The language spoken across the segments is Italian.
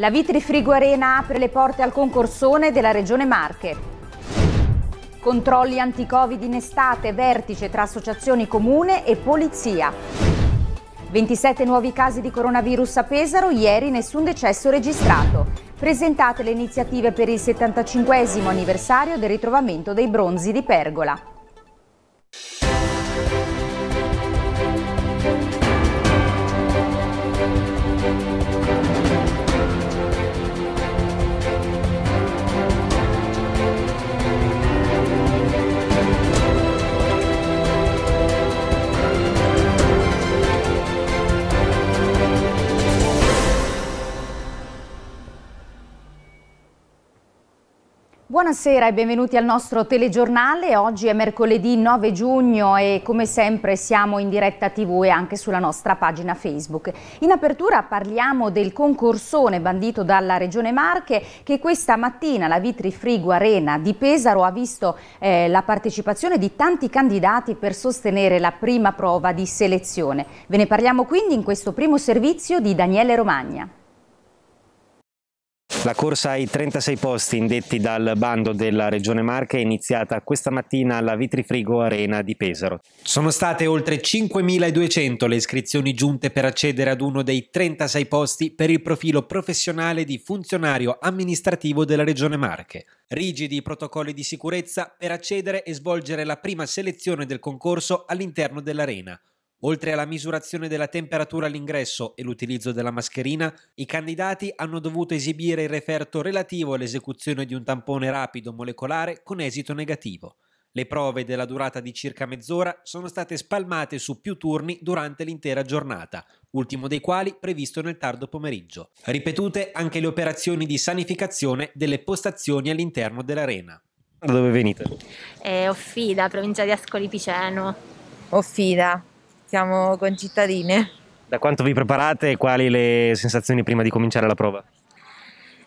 La Vitrifrigo Arena apre le porte al concorsone della Regione Marche. Controlli anti-Covid in estate, vertice tra associazioni comune e polizia. 27 nuovi casi di coronavirus a Pesaro, ieri nessun decesso registrato. Presentate le iniziative per il 75 anniversario del ritrovamento dei bronzi di Pergola. Buonasera e benvenuti al nostro telegiornale. Oggi è mercoledì 9 giugno e come sempre siamo in diretta tv e anche sulla nostra pagina Facebook. In apertura parliamo del concorsone bandito dalla Regione Marche che questa mattina la Vitri Frigo Arena di Pesaro ha visto eh, la partecipazione di tanti candidati per sostenere la prima prova di selezione. Ve ne parliamo quindi in questo primo servizio di Daniele Romagna. La corsa ai 36 posti indetti dal bando della Regione Marche è iniziata questa mattina alla Vitrifrigo Arena di Pesaro. Sono state oltre 5.200 le iscrizioni giunte per accedere ad uno dei 36 posti per il profilo professionale di funzionario amministrativo della Regione Marche. Rigidi i protocolli di sicurezza per accedere e svolgere la prima selezione del concorso all'interno dell'arena. Oltre alla misurazione della temperatura all'ingresso e l'utilizzo della mascherina, i candidati hanno dovuto esibire il referto relativo all'esecuzione di un tampone rapido molecolare con esito negativo. Le prove della durata di circa mezz'ora sono state spalmate su più turni durante l'intera giornata, ultimo dei quali previsto nel tardo pomeriggio. Ripetute anche le operazioni di sanificazione delle postazioni all'interno dell'arena. Da dove venite? Eh, Offida, provincia di Ascoli Piceno. Offida, siamo concittadine. Da quanto vi preparate e quali le sensazioni prima di cominciare la prova?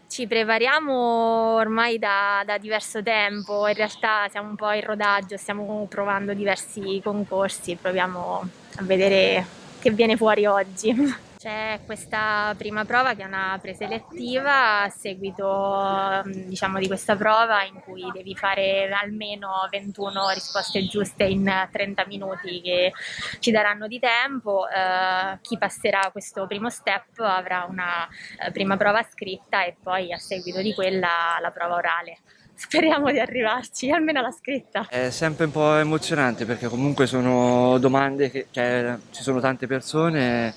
Ci prepariamo ormai da, da, diverso tempo, in realtà siamo un po' in rodaggio, stiamo provando diversi concorsi e proviamo a vedere che viene fuori oggi. C'è questa prima prova che è una preselettiva a seguito mm, diciamo, di questa prova in cui devi fare almeno 21 risposte giuste in 30 minuti che ci daranno di tempo. Eh, chi passerà questo primo step avrà una eh, prima prova scritta e poi a seguito di quella la prova orale speriamo di arrivarci, almeno alla scritta. È sempre un po' emozionante perché comunque sono domande che cioè, ci sono tante persone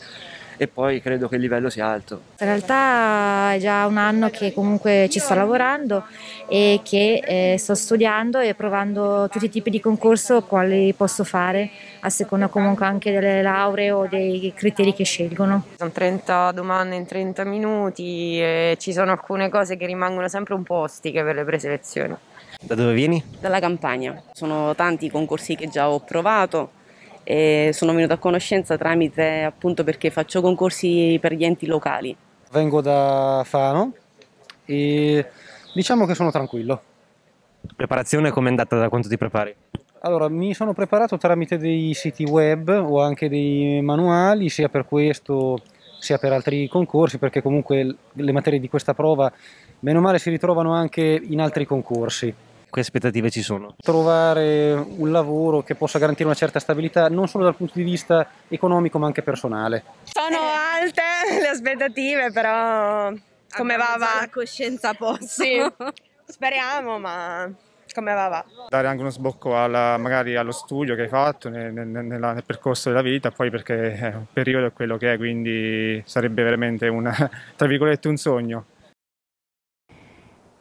e poi credo che il livello sia alto. In realtà è già un anno che comunque ci sto lavorando e che eh, sto studiando e provando tutti i tipi di concorso quali posso fare a seconda comunque anche delle lauree o dei criteri che scelgono. Sono 30 domande in 30 minuti e ci sono alcune cose che rimangono sempre un po' ostiche per le preselezioni. Da dove vieni? Dalla campagna. Sono tanti i concorsi che già ho provato e sono venuto a conoscenza tramite appunto perché faccio concorsi per gli enti locali. Vengo da Fano e diciamo che sono tranquillo. Preparazione com'è andata, da quanto ti prepari? Allora, mi sono preparato tramite dei siti web o anche dei manuali, sia per questo sia per altri concorsi, perché comunque le materie di questa prova, meno male, si ritrovano anche in altri concorsi. Che aspettative ci sono? Trovare un lavoro che possa garantire una certa stabilità non solo dal punto di vista economico ma anche personale. Sono eh. alte le aspettative però come va va. La coscienza a Sì, speriamo ma come va va. Dare anche uno sbocco alla, magari allo studio che hai fatto nel, nel, nella, nel, percorso della vita, poi perché è un periodo è quello che è, quindi sarebbe veramente una, tra virgolette un sogno.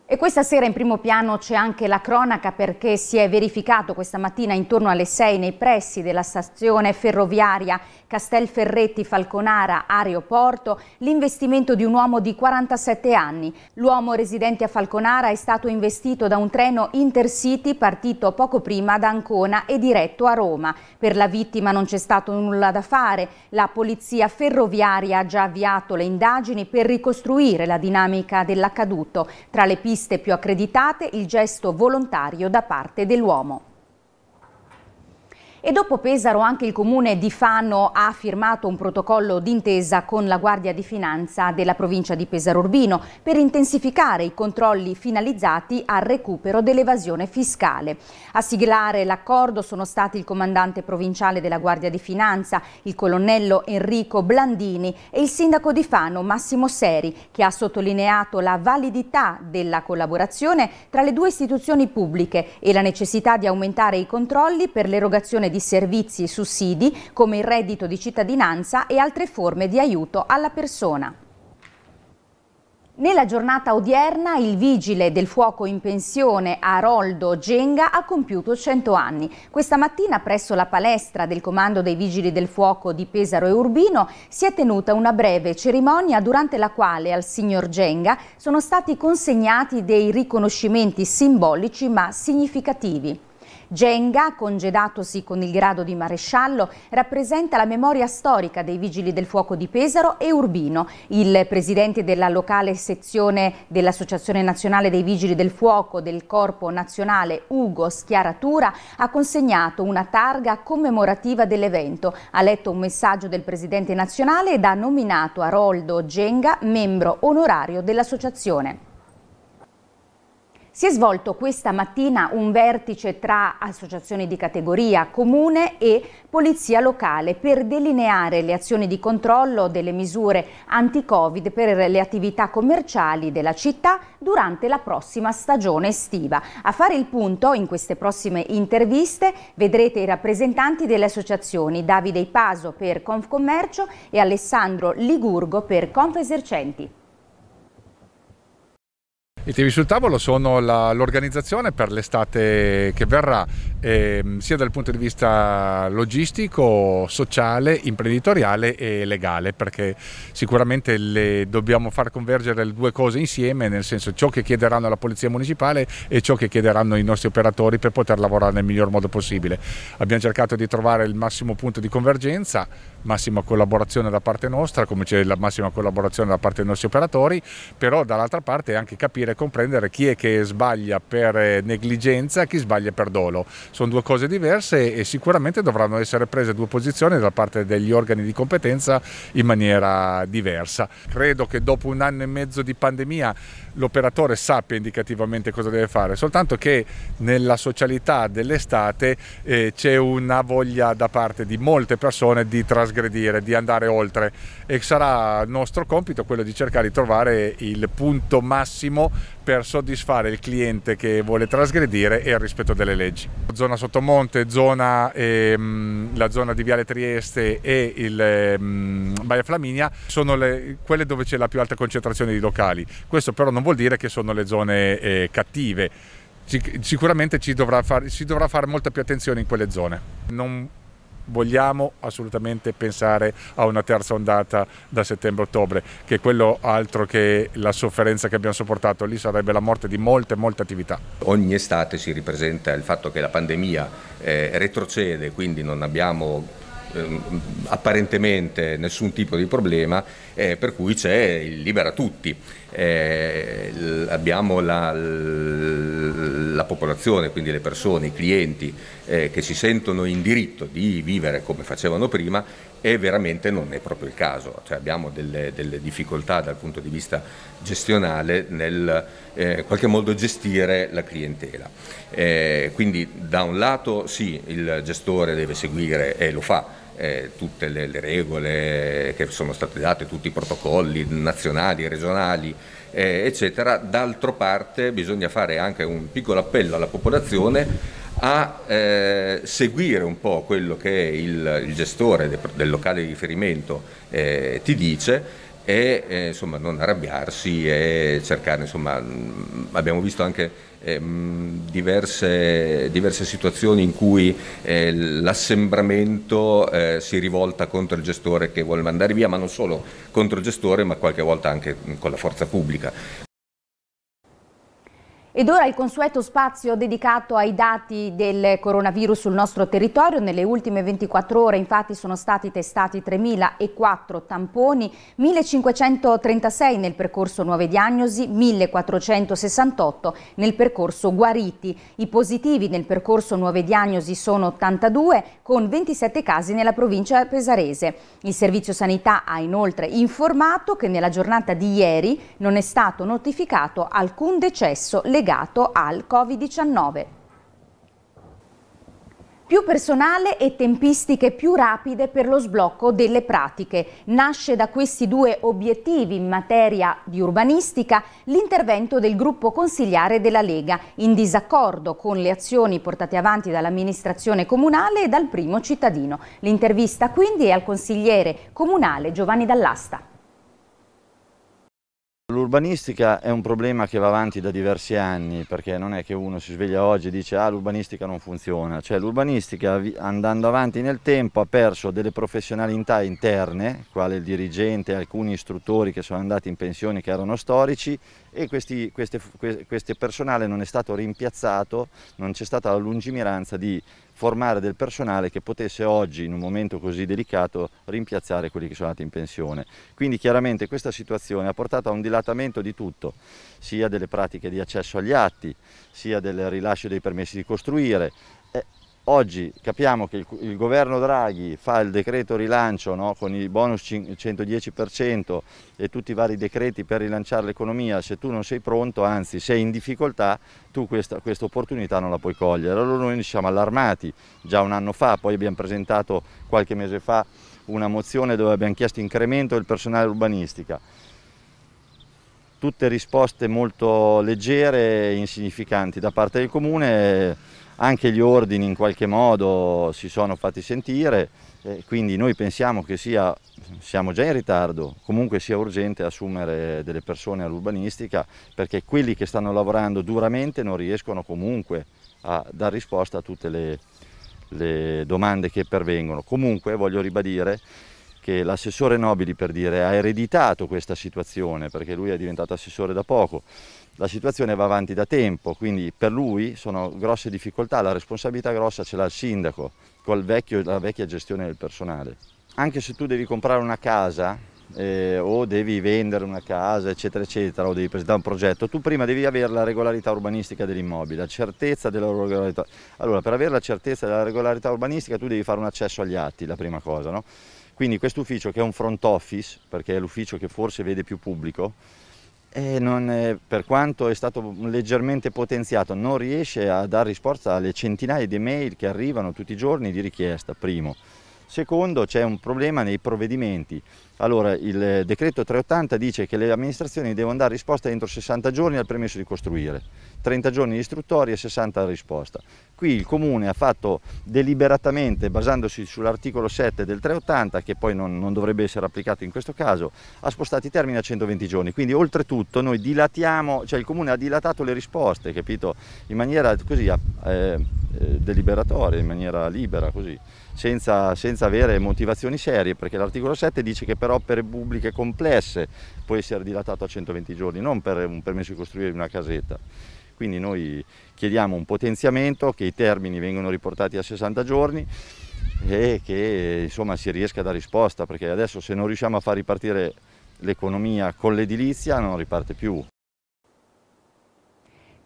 E questa sera in primo piano c'è anche la cronaca perché si è verificato questa mattina intorno alle 6 nei pressi della stazione ferroviaria Castelferretti Falconara Aeroporto l'investimento di un uomo di 47 anni. L'uomo residente a Falconara è stato investito da un treno Intercity partito poco prima da Ancona e diretto a Roma. Per la vittima non c'è stato nulla da fare. La polizia ferroviaria ha già avviato le indagini per ricostruire la dinamica dell'accaduto. Tra le piste piste più accreditate il gesto volontario da parte dell'uomo. E dopo Pesaro anche il comune di Fano ha firmato un protocollo d'intesa con la Guardia di Finanza della provincia di Pesaro Urbino per intensificare i controlli finalizzati al recupero dell'evasione fiscale. A siglare l'accordo sono stati il comandante provinciale della Guardia di Finanza, il colonnello Enrico Blandini e il sindaco di Fano Massimo Seri che ha sottolineato la validità della collaborazione tra le due istituzioni pubbliche e la necessità di aumentare i controlli per l'erogazione di di servizi e sussidi come il reddito di cittadinanza e altre forme di aiuto alla persona. Nella giornata odierna il vigile del fuoco in pensione Aroldo Genga ha compiuto 100 anni. Questa mattina presso la palestra del Comando dei Vigili del Fuoco di Pesaro e Urbino si è tenuta una breve cerimonia durante la quale al signor Genga sono stati consegnati dei riconoscimenti simbolici ma significativi. Genga, congedatosi con il grado di maresciallo, rappresenta la memoria storica dei Vigili del Fuoco di Pesaro e Urbino. Il presidente della locale sezione dell'Associazione Nazionale dei Vigili del Fuoco del Corpo Nazionale, Ugo Schiaratura, ha consegnato una targa commemorativa dell'evento, ha letto un messaggio del presidente nazionale ed ha nominato Aroldo Genga membro onorario dell'associazione. Si è svolto questa mattina un vertice tra associazioni di categoria, comune e polizia locale per delineare le azioni di controllo delle misure anti-Covid per le attività commerciali della città durante la prossima stagione estiva. A fare il punto in queste prossime interviste vedrete i rappresentanti delle associazioni Davide Ipaso per Confcommercio e Alessandro Ligurgo per Confesercenti. I temi sul tavolo sono l'organizzazione per l'estate che verrà, ehm, sia dal punto di vista logistico, sociale, imprenditoriale e legale, perché sicuramente le dobbiamo far convergere le due cose insieme, nel senso ciò che chiederanno la Polizia Municipale e ciò che chiederanno i nostri operatori per poter lavorare nel miglior modo possibile. Abbiamo cercato di trovare il massimo punto di convergenza, massima collaborazione da parte nostra, come c'è la massima collaborazione da parte dei nostri operatori, però dall'altra parte anche capire comprendere chi è che sbaglia per eh, negligenza e chi sbaglia per dolo. Sono due cose diverse e sicuramente dovranno essere prese due posizioni da parte degli organi di competenza in maniera diversa. Credo che dopo un anno e mezzo di pandemia l'operatore sappia indicativamente cosa deve fare, soltanto che nella socialità dell'estate eh, c'è una voglia da parte di molte persone di trasgredire, di andare oltre e sarà nostro compito quello di cercare di trovare il punto massimo per soddisfare il cliente che vuole trasgredire e il rispetto delle leggi. Zona Sottomonte, zona, ehm, la zona di Viale Trieste e il ehm, Baia Flaminia sono le, quelle dove c'è la più alta concentrazione di locali. Questo però non vuol dire che sono le zone eh, cattive. Sic sicuramente ci dovrà far, si dovrà fare molta più attenzione in quelle zone. Non vogliamo assolutamente pensare a una terza ondata da settembre-ottobre, che è quello altro che la sofferenza che abbiamo sopportato, lì sarebbe la morte di molte, molte attività. Ogni estate si ripresenta il fatto che la pandemia eh, retrocede, quindi non abbiamo ehm, apparentemente nessun tipo di problema, eh, per cui c'è il libera tutti eh, abbiamo la, la, popolazione, quindi le persone, i clienti eh, che si sentono in diritto di vivere come facevano prima e veramente non è proprio il caso, cioè abbiamo delle, delle difficoltà dal punto di vista gestionale nel eh, qualche modo gestire la clientela. Eh, quindi da un lato sì, il gestore deve seguire e lo fa eh, tutte le, le, regole che sono state date, tutti i protocolli nazionali, regionali, eh, eccetera. D'altra parte bisogna fare anche un piccolo appello alla popolazione a eh, seguire un po' quello che il, il gestore de, del locale di riferimento eh, ti dice e eh, insomma non arrabbiarsi e cercare, insomma, mm, abbiamo visto anche Ehm, diverse, diverse, situazioni in cui eh, l'assembramento eh, si rivolta contro il gestore che vuole mandare via, ma non solo contro il gestore, ma qualche volta anche mm, con la forza pubblica. Ed ora il consueto spazio dedicato ai dati del coronavirus sul nostro territorio. Nelle ultime 24 ore infatti sono stati testati 3.004 tamponi, 1.536 nel percorso nuove diagnosi, 1.468 nel percorso guariti. I positivi nel percorso nuove diagnosi sono 82 con 27 casi nella provincia pesarese. Il Servizio Sanità ha inoltre informato che nella giornata di ieri non è stato notificato alcun decesso legale legato al Covid-19. Più personale e tempistiche più rapide per lo sblocco delle pratiche. Nasce da questi due obiettivi in materia di urbanistica l'intervento del gruppo consigliare della Lega, in disaccordo con le azioni portate avanti dall'amministrazione comunale e dal primo cittadino. L'intervista quindi è al consigliere comunale Giovanni Dall'Asta. L'urbanistica è un problema che va avanti da diversi anni perché non è che uno si sveglia oggi e dice ah l'urbanistica non funziona, cioè l'urbanistica andando avanti nel tempo ha perso delle professionalità interne, quale il dirigente, alcuni istruttori che sono andati in pensione che erano storici e questi, queste, queste personale non è stato rimpiazzato, non c'è stata la lungimiranza di formare del personale che potesse oggi, in un momento così delicato, rimpiazzare quelli che sono andati in pensione. Quindi chiaramente questa situazione ha portato a un dilatamento di tutto, sia delle pratiche di accesso agli atti, sia del rilascio dei permessi di costruire, eh, Oggi capiamo che il, il, governo Draghi fa il decreto rilancio no? con i bonus 110% e tutti i vari decreti per rilanciare l'economia, se tu non sei pronto, anzi sei in difficoltà, tu questa quest opportunità non la puoi cogliere. Allora noi siamo allarmati già un anno fa, poi abbiamo presentato qualche mese fa una mozione dove abbiamo chiesto incremento del personale urbanistica tutte risposte molto leggere e insignificanti da parte del comune anche gli ordini in qualche modo si sono fatti sentire, quindi noi pensiamo che sia, siamo già in ritardo, comunque sia urgente assumere delle persone all'urbanistica perché quelli che stanno lavorando duramente non riescono comunque a dar risposta a tutte le, le domande che pervengono. Comunque voglio ribadire che l'assessore Nobili per dire ha ereditato questa situazione perché lui è diventato assessore da poco. La situazione va avanti da tempo, quindi per lui sono grosse difficoltà, la responsabilità grossa ce l'ha il sindaco con la vecchia gestione del personale. Anche se tu devi comprare una casa eh, o devi vendere una casa, eccetera, eccetera, o devi presentare un progetto, tu prima devi avere la regolarità urbanistica dell'immobile, la certezza della regolarità. Allora, per avere la certezza della regolarità urbanistica tu devi fare un accesso agli atti, la prima cosa, no? Quindi questo ufficio che è un front office, perché è l'ufficio che forse vede più pubblico, è, per quanto è stato leggermente potenziato, non riesce a dare risposta alle centinaia di mail che arrivano tutti i giorni di richiesta, primo. Secondo c'è un problema nei provvedimenti. Allora il decreto 380 dice che le amministrazioni devono dare risposta entro 60 giorni al permesso di costruire, 30 giorni di istruttoria e 60 alla risposta. Qui il comune ha fatto deliberatamente, basandosi sull'articolo 7 del 380, che poi non, non dovrebbe essere applicato in questo caso, ha spostato i termini a 120 giorni. Quindi oltretutto noi dilatiamo, cioè il comune ha dilatato le risposte, capito? In maniera così eh, eh deliberatoria, in maniera libera così senza, senza avere motivazioni serie, perché l'articolo 7 dice che però per pubbliche complesse può essere dilatato a 120 giorni, non per un permesso di costruire una casetta. Quindi noi chiediamo un potenziamento, che i termini vengano riportati a 60 giorni e che insomma, si riesca a dare risposta, perché adesso se non riusciamo a far ripartire l'economia con l'edilizia non riparte più.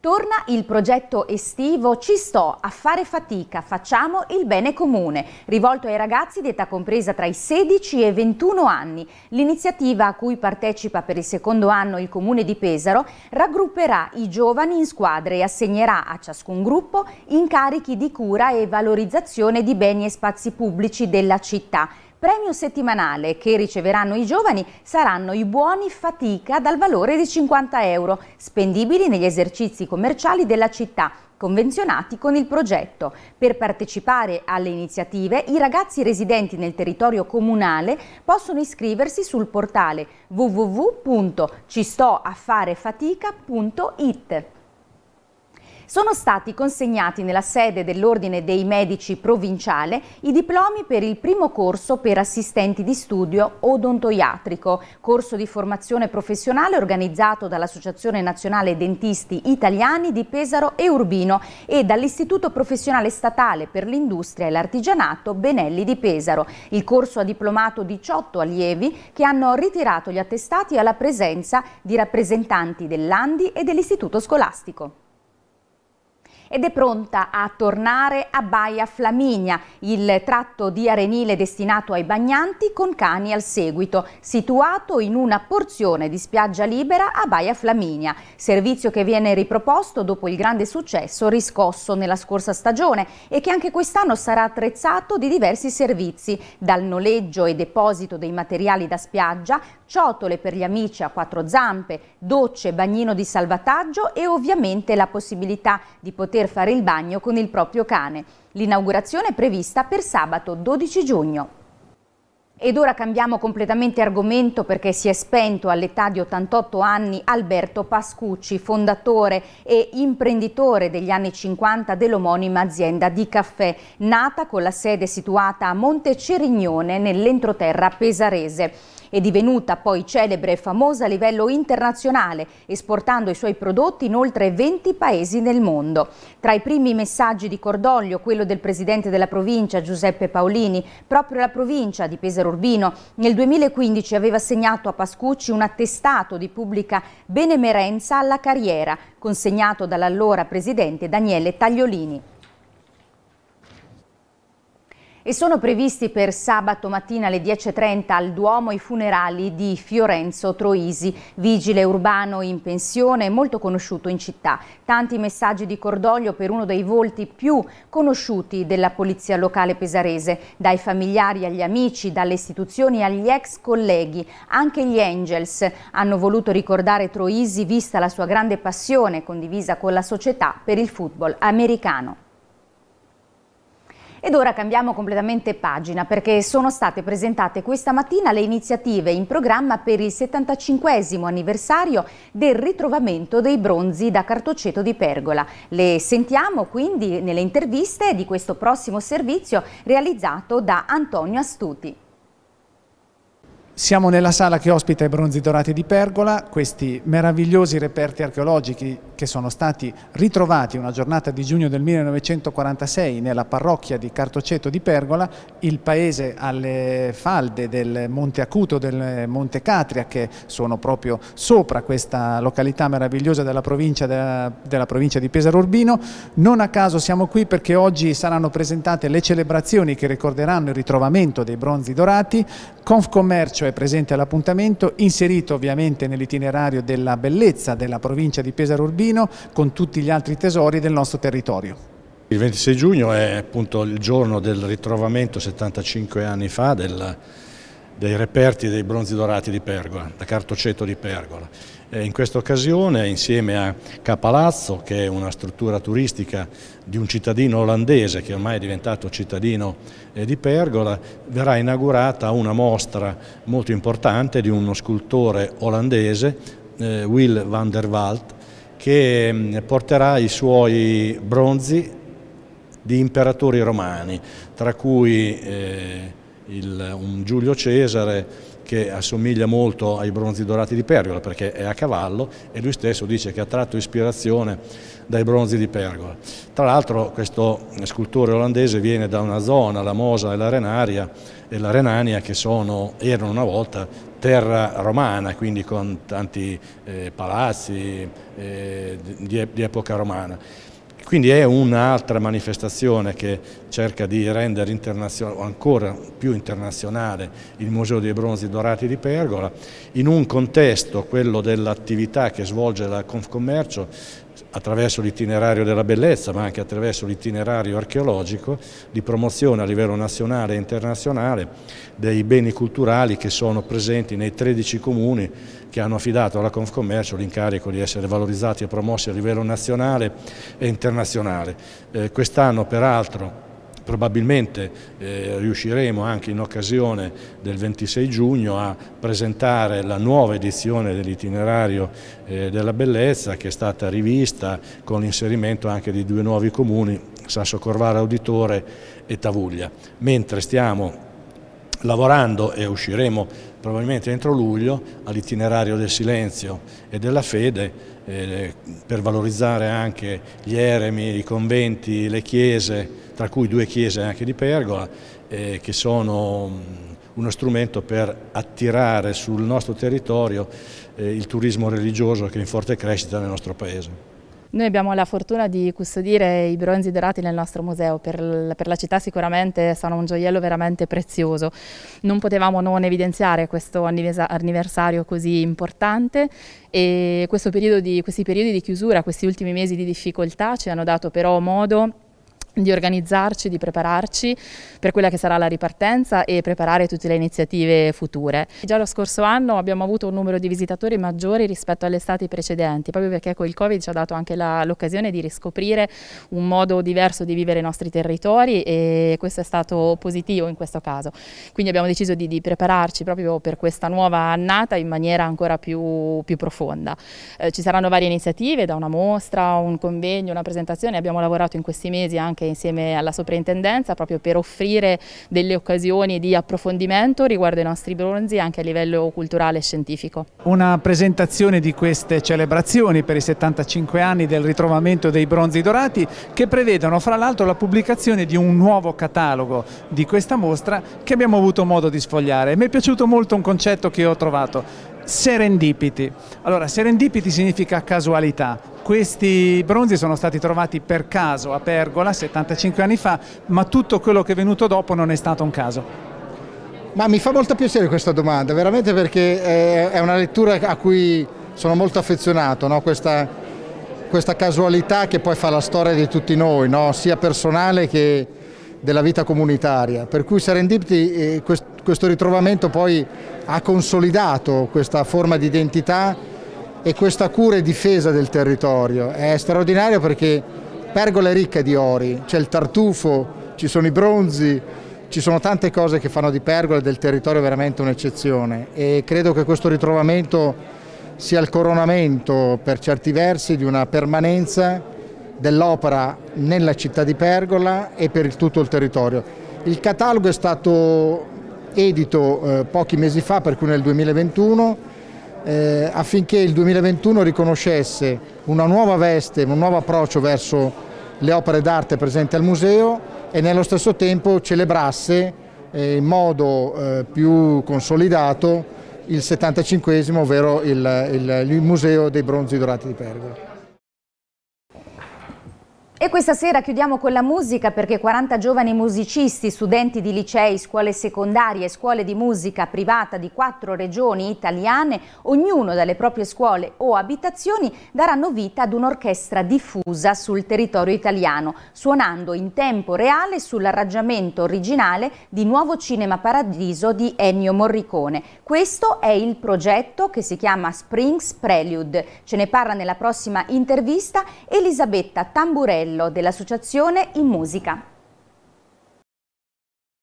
Torna il progetto estivo Ci sto a fare fatica, facciamo il bene comune, rivolto ai ragazzi di età compresa tra i 16 e i 21 anni. L'iniziativa a cui partecipa per il secondo anno il comune di Pesaro raggrupperà i giovani in squadre e assegnerà a ciascun gruppo incarichi di cura e valorizzazione di beni e spazi pubblici della città premio settimanale che riceveranno i giovani saranno i buoni fatica dal valore di 50 euro, spendibili negli esercizi commerciali della città, convenzionati con il progetto. Per partecipare alle iniziative i ragazzi residenti nel territorio comunale possono iscriversi sul portale www.cistoaffarefatica.it sono stati consegnati nella sede dell'Ordine dei Medici Provinciale i diplomi per il primo corso per assistenti di studio odontoiatrico, corso di formazione professionale organizzato dall'Associazione Nazionale Dentisti Italiani di Pesaro e Urbino e dall'Istituto Professionale Statale per l'Industria e l'Artigianato Benelli di Pesaro. Il corso ha diplomato 18 allievi che hanno ritirato gli attestati alla presenza di rappresentanti dell'Andi e dell'Istituto Scolastico ed è pronta a tornare a Baia Flaminia, il tratto di arenile destinato ai bagnanti con cani al seguito, situato in una porzione di spiaggia libera a Baia Flaminia, servizio che viene riproposto dopo il grande successo riscosso nella scorsa stagione e che anche quest'anno sarà attrezzato di diversi servizi, dal noleggio e deposito dei materiali da spiaggia, ciotole per gli amici a quattro zampe, docce, bagnino di salvataggio e ovviamente la possibilità di poter poter fare il bagno con il proprio cane. L'inaugurazione è prevista per sabato 12 giugno. Ed ora cambiamo completamente argomento perché si è spento all'età di 88 anni Alberto Pascucci, fondatore e imprenditore degli anni 50 dell'omonima azienda di caffè, nata con la sede situata a Monte Cerignone nell'entroterra pesarese. È divenuta poi celebre e famosa a livello internazionale, esportando i suoi prodotti in oltre 20 paesi nel mondo. Tra i primi messaggi di cordoglio, quello del presidente della provincia Giuseppe Paolini, proprio la provincia di Pesaro Urbino nel 2015 aveva assegnato a Pascucci un attestato di pubblica benemerenza alla carriera, consegnato dall'allora presidente Daniele Tagliolini. E sono previsti per sabato mattina alle 10.30 al Duomo i funerali di Fiorenzo Troisi, vigile urbano in pensione e molto conosciuto in città. Tanti messaggi di cordoglio per uno dei volti più conosciuti della polizia locale pesarese, dai familiari agli amici, dalle istituzioni agli ex colleghi. Anche gli Angels hanno voluto ricordare Troisi vista la sua grande passione condivisa con la società per il football americano. Ed ora cambiamo completamente pagina perché sono state presentate questa mattina le iniziative in programma per il 75 anniversario del ritrovamento dei bronzi da Cartoceto di Pergola. Le sentiamo quindi nelle interviste di questo prossimo servizio realizzato da Antonio Astuti. Siamo nella sala che ospita i bronzi dorati di Pergola, questi meravigliosi reperti archeologici che sono stati ritrovati una giornata di giugno del 1946 nella parrocchia di Cartoceto di Pergola, il paese alle falde del Monte Acuto, del Monte Catria, che sono proprio sopra questa località meravigliosa della provincia, della, della provincia di Pesaro Urbino. Non a caso siamo qui perché oggi saranno presentate le celebrazioni che ricorderanno il ritrovamento dei bronzi dorati. Confcommercio è presente all'appuntamento, inserito ovviamente nell'itinerario della bellezza della provincia di Pesaro Urbino Trentino con tutti gli altri tesori del nostro territorio. Il 26 giugno è appunto il giorno del ritrovamento 75 anni fa del, dei reperti dei bronzi dorati di Pergola, da Cartoceto di Pergola. E in questa occasione insieme a Capalazzo, che è una struttura turistica di un cittadino olandese che ormai è diventato cittadino eh, di Pergola, verrà inaugurata una mostra molto importante di uno scultore olandese, eh, Will van der Waalt, che mm, porterà i suoi bronzi di imperatori romani, tra cui eh, il, un Giulio Cesare che assomiglia molto ai bronzi dorati di Pergola perché è a cavallo e lui stesso dice che ha tratto ispirazione dai bronzi di Pergola. Tra l'altro questo scultore olandese viene da una zona, la Mosa e la Renaria e la Renania che sono, erano una volta terra romana, quindi con tanti eh, palazzi eh, di, di epoca romana. Quindi è un'altra manifestazione che cerca di rendere ancora più internazionale il Museo dei Bronzi Dorati di Pergola, in un contesto, quello dell'attività che svolge la Confcommercio, attraverso l'itinerario della bellezza ma anche attraverso l'itinerario archeologico di promozione a livello nazionale e internazionale dei beni culturali che sono presenti nei 13 comuni che hanno affidato alla Confcommercio l'incarico di essere valorizzati e promossi a livello nazionale e internazionale. Eh, Quest'anno peraltro probabilmente eh, riusciremo anche in occasione del 26 giugno a presentare la nuova edizione dell'itinerario eh, della bellezza che è stata rivista con l'inserimento anche di due nuovi comuni, Sasso Corvara Auditore e Tavuglia, mentre stiamo lavorando e usciremo probabilmente entro luglio all'itinerario del silenzio e della fede eh, per valorizzare anche gli eremi, i conventi, le chiese, tra cui due chiese anche di Pergola, eh, che sono mm, uno strumento per attirare sul nostro territorio eh, il turismo religioso che è in forte crescita nel nostro paese. Noi abbiamo la fortuna di custodire i bronzi dorati nel nostro museo, per, la città sicuramente sono un gioiello veramente prezioso. Non potevamo non evidenziare questo anniversario così importante e periodo di, questi periodi di chiusura, questi ultimi mesi di difficoltà ci hanno dato però modo di organizzarci, di prepararci per quella che sarà la ripartenza e preparare tutte le iniziative future. Già lo scorso anno abbiamo avuto un numero di visitatori maggiori rispetto alle estati precedenti, proprio perché ecco, il Covid ci ha dato anche l'occasione di riscoprire un modo diverso di vivere i nostri territori e questo è stato positivo in questo caso. Quindi abbiamo deciso di, di prepararci proprio per questa nuova annata in maniera ancora più, più profonda. Eh, ci saranno varie iniziative, da una mostra, un convegno, una presentazione, abbiamo lavorato in questi mesi anche insieme alla soprintendenza proprio per offrire delle occasioni di approfondimento riguardo ai nostri bronzi anche a livello culturale e scientifico. Una presentazione di queste celebrazioni per i 75 anni del ritrovamento dei bronzi dorati che prevedono fra l'altro la pubblicazione di un nuovo catalogo di questa mostra che abbiamo avuto modo di sfogliare. Mi è piaciuto molto un concetto che ho trovato, serendipiti. Allora, serendipiti significa casualità, questi bronzi sono stati trovati per caso a Pergola 75 anni fa, ma tutto quello che è venuto dopo non è stato un caso. Ma mi fa molto piacere questa domanda, veramente perché eh, è una lettura a cui sono molto affezionato, no? questa, questa, casualità che poi fa la storia di tutti noi, no? sia personale che della vita comunitaria. Per cui Serendipity, eh, questo ritrovamento poi ha consolidato questa forma di identità e questa cura e difesa del territorio. È straordinario perché Pergola è ricca di ori, c'è il tartufo, ci sono i bronzi, ci sono tante cose che fanno di Pergola e del territorio veramente un'eccezione e credo che questo ritrovamento sia il coronamento per certi versi di una permanenza dell'opera nella città di Pergola e per tutto il territorio. Il catalogo è stato edito eh, pochi mesi fa, per cui nel 2021 eh, affinché il 2021 riconoscesse una nuova veste, un nuovo approccio verso le opere d'arte presenti al museo e nello stesso tempo celebrasse eh, in modo eh, più consolidato il 75 ovvero il, il, il Museo dei Bronzi Dorati di Pergola. E questa sera chiudiamo con la musica perché 40 giovani musicisti, studenti di licei, scuole secondarie e scuole di musica privata di quattro regioni italiane, ognuno dalle proprie scuole o abitazioni, daranno vita ad un'orchestra diffusa sul territorio italiano, suonando in tempo reale sull'arrangiamento originale di Nuovo Cinema Paradiso di Ennio Morricone. Questo è il progetto che si chiama Springs Prelude. Ce ne parla nella prossima intervista Elisabetta Tamburelli Martello dell'Associazione In Musica.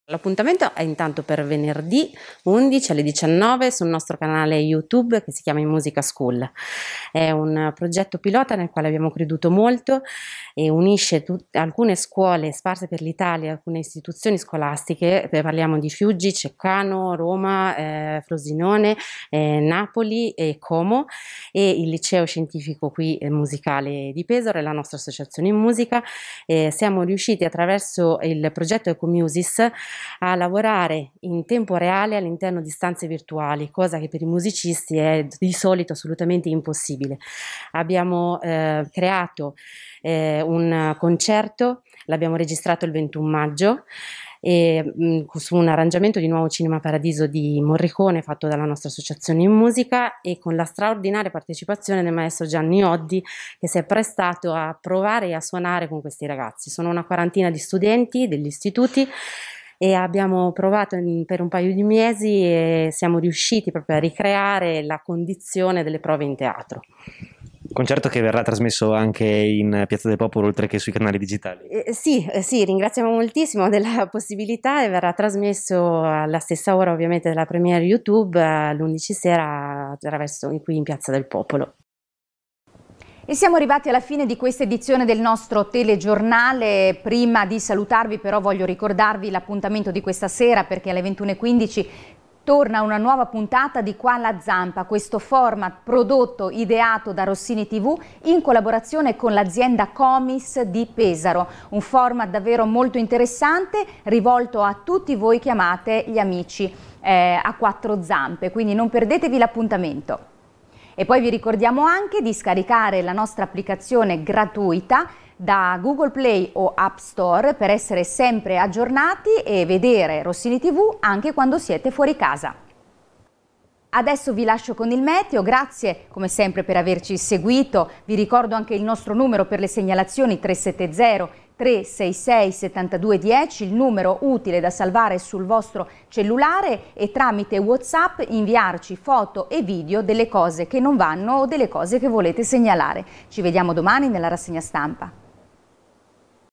L'appuntamento è intanto per venerdì 11 alle 19 sul nostro canale YouTube che si chiama In Musica School. È un progetto pilota nel quale abbiamo creduto molto e unisce alcune scuole sparse per l'Italia, alcune istituzioni scolastiche, eh, parliamo di Fiuggi, Ceccano, Roma, eh, Frosinone, eh, Napoli e Como e il liceo scientifico qui eh, musicale di Pesaro e la nostra associazione in musica. Eh, siamo riusciti attraverso il progetto Ecomusis a lavorare in tempo reale all'interno di stanze virtuali, cosa che per i musicisti è di solito assolutamente impossibile. Abbiamo eh, creato eh, un concerto, l'abbiamo registrato il 21 maggio. E, mh, mm, su un arrangiamento di Nuovo Cinema Paradiso di Morricone fatto dalla nostra associazione in musica e con la straordinaria partecipazione del maestro Gianni Oddi che si è prestato a provare e a suonare con questi ragazzi. Sono una quarantina di studenti degli istituti e abbiamo provato in, per un paio di mesi e siamo riusciti proprio a ricreare la condizione delle prove in teatro. Concerto che verrà trasmesso anche in Piazza del Popolo oltre che sui canali digitali. Eh, sì, eh, sì, ringraziamo moltissimo della possibilità e verrà trasmesso alla stessa ora ovviamente della premiere YouTube eh, l'11 sera attraverso qui in Piazza del Popolo. E siamo arrivati alla fine di questa edizione del nostro telegiornale. Prima di salutarvi però voglio ricordarvi l'appuntamento di questa sera perché alle 21.15 torna una nuova puntata di Qua la Zampa, questo format prodotto, ideato da Rossini TV in collaborazione con l'azienda Comis di Pesaro. Un format davvero molto interessante rivolto a tutti voi che amate gli amici eh, a quattro zampe, quindi non perdetevi l'appuntamento. E poi vi ricordiamo anche di scaricare la nostra applicazione gratuita da Google Play o App Store per essere sempre aggiornati e vedere Rossini TV anche quando siete fuori casa. Adesso vi lascio con il meteo, grazie come sempre per averci seguito, vi ricordo anche il nostro numero per le segnalazioni 370 366 7210, il numero utile da salvare sul vostro cellulare e tramite Whatsapp inviarci foto e video delle cose che non vanno o delle cose che volete segnalare. Ci vediamo domani nella rassegna stampa.